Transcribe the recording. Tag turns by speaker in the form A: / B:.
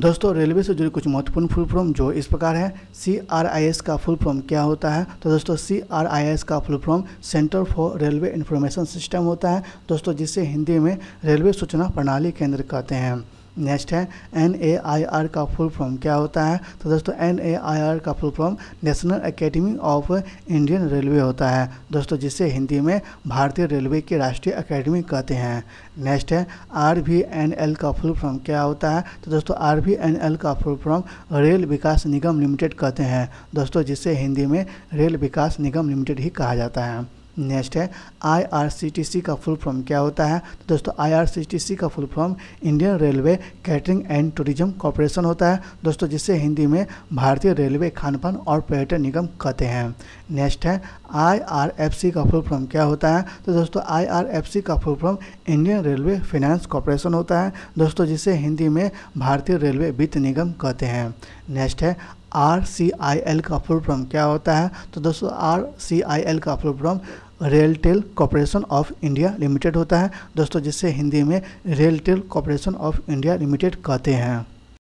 A: दोस्तों रेलवे से जुड़ी कुछ महत्वपूर्ण फुल फॉर्म जो इस प्रकार है सी आर आई एस का फुल फॉर्म क्या होता है तो दोस्तों सी आर आई एस का full form centre for railway information system होता है दोस्तों जिसे हिंदी में रेलवे सूचना प्रणाली केंद्र कहते हैं नेक्स्ट है एन ए आई आर का फुल फॉर्म क्या होता है तो दोस्तों एन ए आई आर का full form national academy of Indian railway होता है दोस्तों जिसे हिंदी में भारतीय रेलवे की राष्ट्रीय अकेडमी कहते हैं नेक्स्ट है आर वी एन एल का फुल फॉर्म क्या होता है तो दोस्तों आर वी एन एल का full form rail Vikas Nigam limited कहते हैं दोस्तों जिसे हिंदी में रेल विकास निगम लिमिटेड ही कहा जाता है नेक्स्ट है आईआरसीटीसी का फुल फॉर्म क्या होता है तो दोस्तों आईआरसीटीसी का full form Indian railway catering and tourism corporation होता है दोस्तों जिसे हिंदी में भारतीय रेलवे खान पान और पर्यटन निगम कहते हैं नेक्स्ट है आईआरएफसी का फुल फॉर्म क्या होता है तो दोस्तों आईआरएफसी का full form Indian railway finance corporation होता है दोस्तों जिसे हिंदी में भारतीय रेलवे वित्त निगम कहते हैं नेक्स्ट है आर सी आई एल का फुल फॉर्म क्या होता है तो दोस्तों आर सी आई एल का full form RailTel corporation of India limited होता है दोस्तों जिसे हिंदी में RailTel corporation of India limited कहते हैं